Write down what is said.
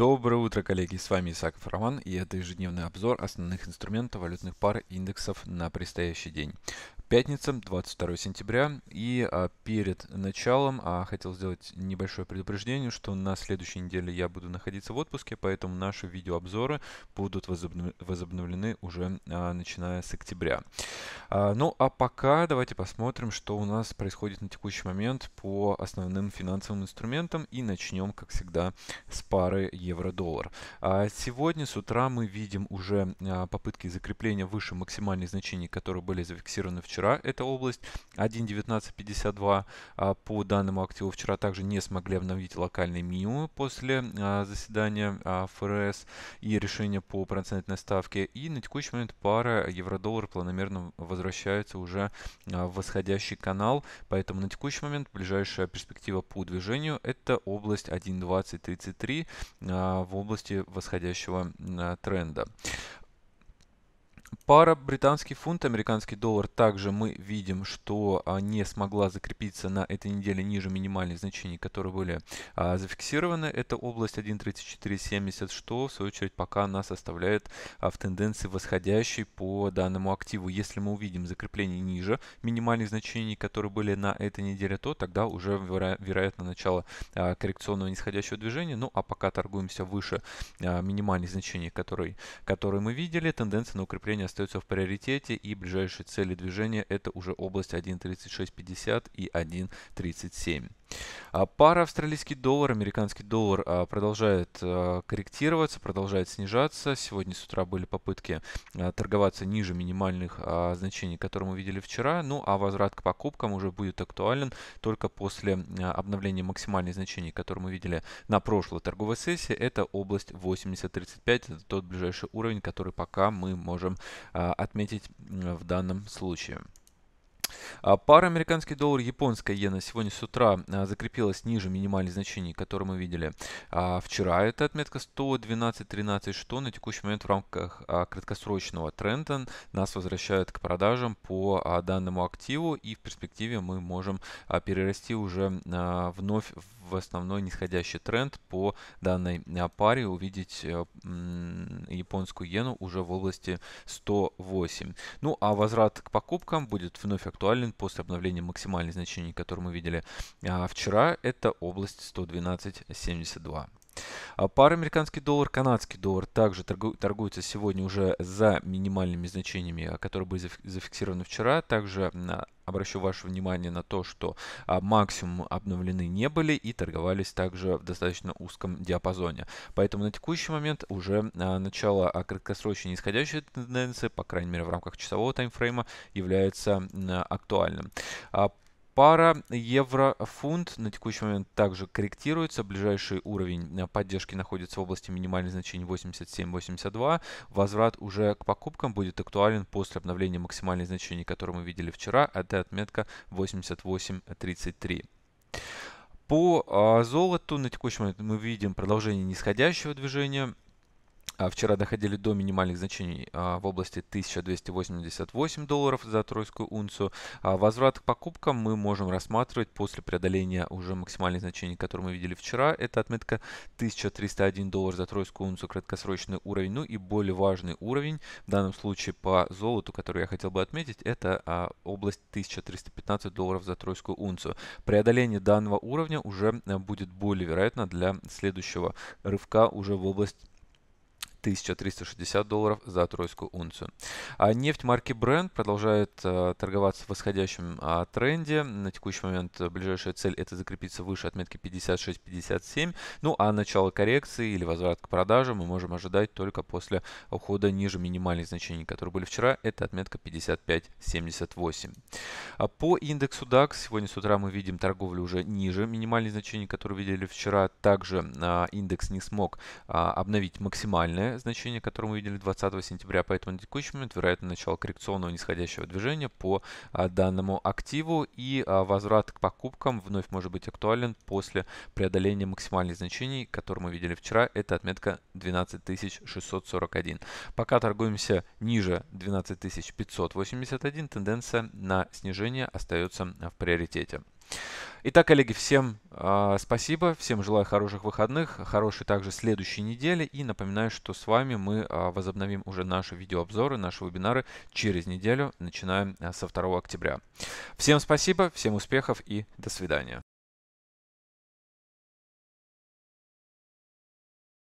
Доброе утро, коллеги! С вами Исаков Роман и это ежедневный обзор основных инструментов валютных пар и индексов на предстоящий день. Пятница, 22 сентября. И а, перед началом а, хотел сделать небольшое предупреждение, что на следующей неделе я буду находиться в отпуске, поэтому наши видеообзоры будут возобновлены, возобновлены уже а, начиная с октября. А, ну а пока давайте посмотрим, что у нас происходит на текущий момент по основным финансовым инструментам и начнем, как всегда, с пары евро-доллар. А, сегодня с утра мы видим уже а, попытки закрепления выше максимальных значений, которые были зафиксированы вчера вчера эта область 1.1952. А, по данному активу вчера также не смогли обновить локальные минимумы после а, заседания а, ФРС и решения по процентной ставке. И на текущий момент пара евро-доллар планомерно возвращается уже в восходящий канал. Поэтому на текущий момент ближайшая перспектива по движению это область 1.2033 в области восходящего тренда. Пара британский фунт, американский доллар. Также мы видим, что а, не смогла закрепиться на этой неделе ниже минимальных значений, которые были а, зафиксированы. Это область 1.3470, что в свою очередь пока нас оставляет а, в тенденции восходящей по данному активу. Если мы увидим закрепление ниже минимальных значений, которые были на этой неделе, то тогда уже веро вероятно начало а, коррекционного нисходящего движения. Ну а пока торгуемся выше а, минимальных значений, которые, которые мы видели, тенденция на укрепление остается остается в приоритете и ближайшие цели движения это уже область 1.3650 и 1.37. А пара австралийский доллар, американский доллар а, продолжает а, корректироваться, продолжает снижаться. Сегодня с утра были попытки торговаться ниже минимальных значений, которые мы видели вчера. Ну а возврат к покупкам уже будет актуален только после обновления максимальных значений, которые мы видели на прошлой торговой сессии. Это область 8035, это тот ближайший уровень, который пока мы можем отметить в данном случае. А пара американский доллар, японская иена сегодня с утра а, закрепилась ниже минимальных значений, которые мы видели а вчера. Это отметка 112.13, что на текущий момент в рамках краткосрочного тренда нас возвращает к продажам по данному активу и в перспективе мы можем перерасти уже вновь в в основной нисходящий тренд по данной а, паре увидеть э, японскую иену уже в области 108. Ну а возврат к покупкам будет вновь актуален после обновления максимальных значений, которые мы видели а, вчера. Это область 112.72. А Пара американский доллар, канадский доллар также торгуется сегодня уже за минимальными значениями, а, которые были зафиксированы вчера. Также а, обращу ваше внимание на то, что максимум обновлены не были и торговались также в достаточно узком диапазоне. Поэтому на текущий момент уже начало краткосрочной нисходящей тенденции, по крайней мере в рамках часового таймфрейма, является актуальным. Пара евро-фунт на текущий момент также корректируется. Ближайший уровень э, поддержки находится в области минимальных значений 87-82. Возврат уже к покупкам будет актуален после обновления максимальных значений, которые мы видели вчера. Это отметка 88-33. По а, золоту на текущий момент мы видим продолжение нисходящего движения. А вчера доходили до минимальных значений а, в области 1288 долларов за тройскую унцию. А возврат к покупкам мы можем рассматривать после преодоления уже максимальных значений, которые мы видели вчера. Это отметка 1301 доллар за тройскую унцию, краткосрочный уровень. Ну и более важный уровень, в данном случае по золоту, который я хотел бы отметить, это область 1315 долларов за тройскую унцию. Преодоление данного уровня уже э, будет более вероятно для следующего рывка уже в область 1360 долларов за тройскую унцию. А нефть марки Brent продолжает а, торговаться в восходящем а, тренде. На текущий момент э, ближайшая цель это закрепиться выше отметки 56-57. Ну а начало коррекции или возврат к продаже мы можем ожидать только после ухода ниже минимальных значений, которые были вчера. Это отметка 55-78. А по индексу DAX сегодня с утра мы видим торговлю уже ниже минимальных значений, которые видели вчера. Также а, индекс не смог а, обновить максимальное значение, которое мы видели 20 сентября, поэтому на текущий момент вероятно начало коррекционного нисходящего движения по а, данному активу и а, возврат к покупкам вновь может быть актуален после преодоления максимальных значений, которые мы видели вчера, это отметка 12641. Пока торгуемся ниже 12581, тенденция на снижение остается а, в приоритете. Итак, коллеги, всем э, спасибо, всем желаю хороших выходных, хорошей также следующей недели. И напоминаю, что с вами мы э, возобновим уже наши видеообзоры, наши вебинары через неделю, начинаем э, а, со 2 октября. Всем спасибо, всем успехов и до свидания.